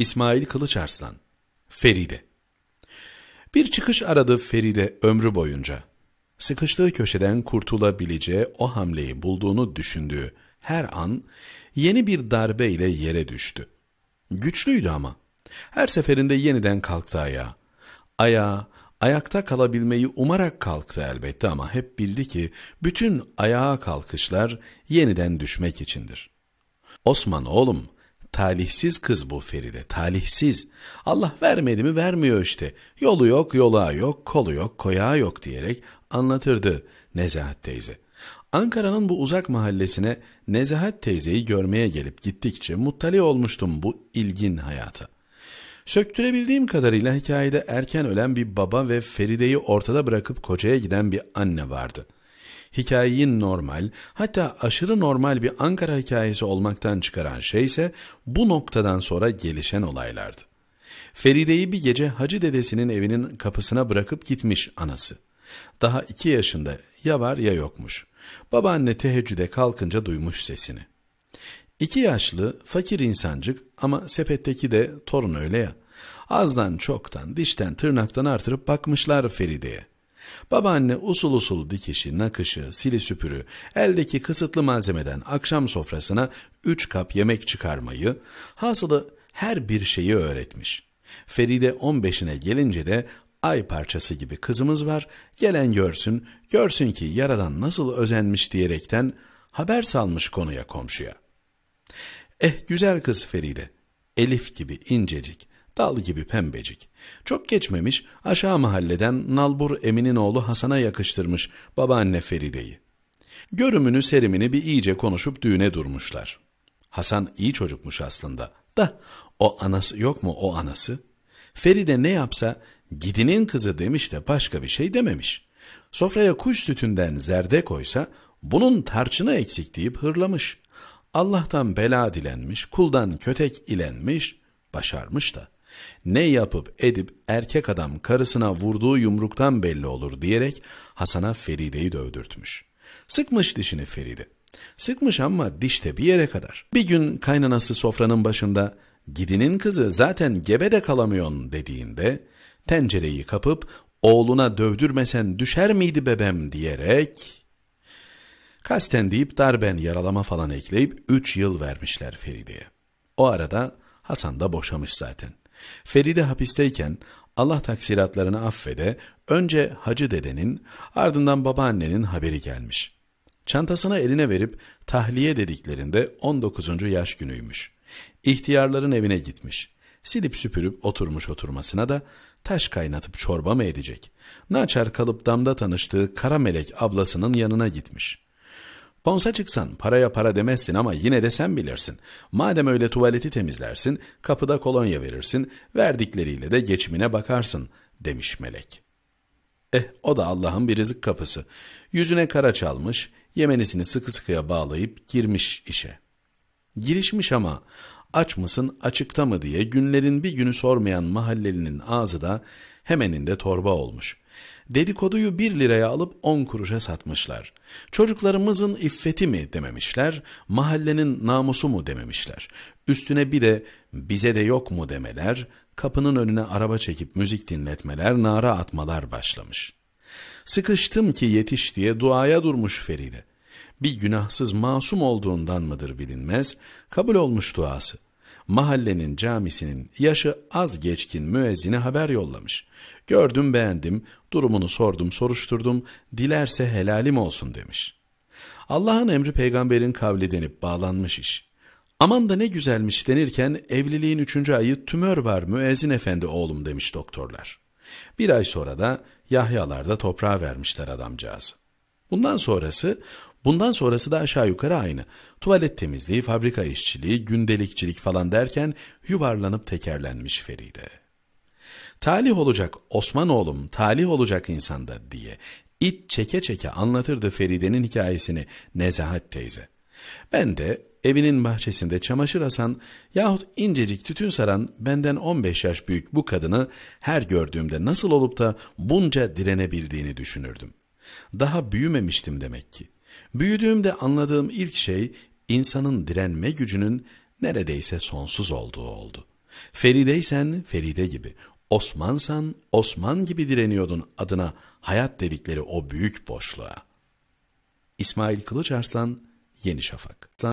İsmail Kılıç Arslan, Feride. Bir çıkış aradı Feride ömrü boyunca. Sıkıştığı köşeden kurtulabileceği o hamleyi bulduğunu düşündüğü her an yeni bir darbe ile yere düştü. Güçlüydü ama. Her seferinde yeniden kalktı ayağa. Ayağa, ayakta kalabilmeyi umarak kalktı elbette ama hep bildi ki bütün ayağa kalkışlar yeniden düşmek içindir. Osman oğlum, Talihsiz kız bu Feride, talihsiz. Allah vermedi mi vermiyor işte. Yolu yok, yola yok, kolu yok, koyağı yok diyerek anlatırdı Nezahat teyze. Ankara'nın bu uzak mahallesine Nezahat teyzeyi görmeye gelip gittikçe muttali olmuştum bu ilgin hayata. Söktürebildiğim kadarıyla hikayede erken ölen bir baba ve Feride'yi ortada bırakıp kocaya giden bir anne vardı.'' hikayeyi normal hatta aşırı normal bir Ankara hikayesi olmaktan çıkaran şey ise bu noktadan sonra gelişen olaylardı. Feride'yi bir gece hacı dedesinin evinin kapısına bırakıp gitmiş anası. Daha iki yaşında ya var ya yokmuş. Babaanne teheccüde kalkınca duymuş sesini. İki yaşlı, fakir insancık ama sepetteki de torun öyle ya. Azdan çoktan, dişten tırnaktan artırıp bakmışlar Feride'ye. Babaanne usul usul dikişi, nakışı, sili süpürü, eldeki kısıtlı malzemeden akşam sofrasına üç kap yemek çıkarmayı, hasılı her bir şeyi öğretmiş. Feride 15'ine gelince de ay parçası gibi kızımız var, gelen görsün, görsün ki yaradan nasıl özenmiş diyerekten haber salmış konuya komşuya. Eh güzel kız Feride, Elif gibi incecik, Dal gibi pembecik. Çok geçmemiş aşağı mahalleden Nalbur Emin'in oğlu Hasan'a yakıştırmış babaanne Feride'yi. Görümünü serimini bir iyice konuşup düğüne durmuşlar. Hasan iyi çocukmuş aslında da o anası yok mu o anası? Feride ne yapsa gidinin kızı demiş de başka bir şey dememiş. Sofraya kuş sütünden zerde koysa bunun tarçını eksik deyip hırlamış. Allah'tan bela dilenmiş, kuldan kötek ilenmiş, başarmış da. Ne yapıp edip erkek adam karısına vurduğu yumruktan belli olur diyerek Hasan'a Feride'yi dövdürtmüş. Sıkmış dişini Feride. Sıkmış ama dişte bir yere kadar. Bir gün kaynanası sofranın başında gidinin kızı zaten gebe de kalamıyorsun dediğinde tencereyi kapıp oğluna dövdürmesen düşer miydi bebem diyerek kasten deyip darben yaralama falan ekleyip 3 yıl vermişler Feride'ye. O arada Hasan da boşamış zaten. Feride hapisteyken Allah taksiratlarını affede önce hacı dedenin ardından babaannenin haberi gelmiş. Çantasına eline verip tahliye dediklerinde 19. yaş günüymüş. İhtiyarların evine gitmiş. Silip süpürüp oturmuş oturmasına da taş kaynatıp çorba mı edecek? Naçar kalıp damda tanıştığı kara melek ablasının yanına gitmiş.'' Konsa çıksan paraya para demezsin ama yine de sen bilirsin. Madem öyle tuvaleti temizlersin, kapıda kolonya verirsin, verdikleriyle de geçimine bakarsın demiş melek. Eh o da Allah'ın bir rızık kapısı. Yüzüne kara çalmış, yemenisini sıkı sıkıya bağlayıp girmiş işe. Girişmiş ama aç mısın açıkta mı diye günlerin bir günü sormayan mahallelinin ağzı da hemeninde torba olmuş. Dedikoduyu bir liraya alıp on kuruşa satmışlar. Çocuklarımızın iffeti mi dememişler, mahallenin namusu mu dememişler. Üstüne bir de bize de yok mu demeler, kapının önüne araba çekip müzik dinletmeler, nara atmalar başlamış. Sıkıştım ki yetiş diye duaya durmuş Feride bir günahsız masum olduğundan mıdır bilinmez, kabul olmuş duası. Mahallenin camisinin yaşı az geçkin müezzine haber yollamış. Gördüm beğendim, durumunu sordum soruşturdum, dilerse helalim olsun demiş. Allah'ın emri peygamberin kavli denip bağlanmış iş.'' Aman da ne güzelmiş denirken evliliğin üçüncü ayı tümör var müezzin efendi oğlum demiş doktorlar. Bir ay sonra da Yahyalarda toprağa vermişler adamcağızı. Bundan sonrası Bundan sonrası da aşağı yukarı aynı. Tuvalet temizliği, fabrika işçiliği, gündelikçilik falan derken yuvarlanıp tekerlenmiş Feride. Talih olacak Osmanoğlum, talih olacak insanda diye it çeke çeke anlatırdı Feride'nin hikayesini Nezahat teyze. Ben de evinin bahçesinde çamaşır asan yahut incecik tütün saran benden 15 yaş büyük bu kadını her gördüğümde nasıl olup da bunca direnebildiğini düşünürdüm. Daha büyümemiştim demek ki. Büyüdüğümde anladığım ilk şey insanın direnme gücünün neredeyse sonsuz olduğu oldu. Ferideysen Feride gibi, Osmansan Osman gibi direniyordun adına hayat dedikleri o büyük boşluğa. İsmail Kılıçarslan, Yeni Şafak.